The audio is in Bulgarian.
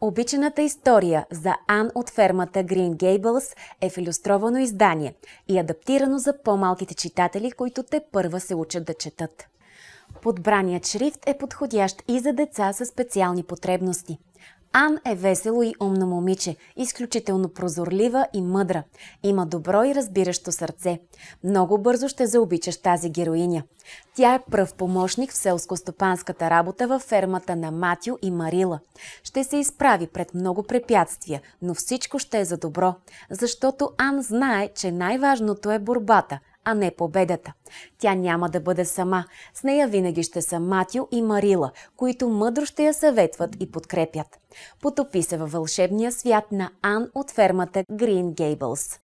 Обичаната история за Ан от фермата Green Gables е в иллюстровано издание и адаптирано за по-малките читатели, които те първа се учат да четат. Подбраният шрифт е подходящ и за деца със специални потребности. Ан е весело и умно момиче, изключително прозорлива и мъдра. Има добро и разбиращо сърце. Много бързо ще заобичаш тази героиня. Тя е пръв помощник в селско-стопанската работа във фермата на Матио и Марила. Ще се изправи пред много препятствия, но всичко ще е за добро, защото Ан знае, че най-важното е борбата, а не победата. Тя няма да бъде сама. С нея винаги ще са Матио и Марила, които мъдро ще я съветват и подкрепят. Потопи се във вълшебния свят на Ан от фермата Green Gables.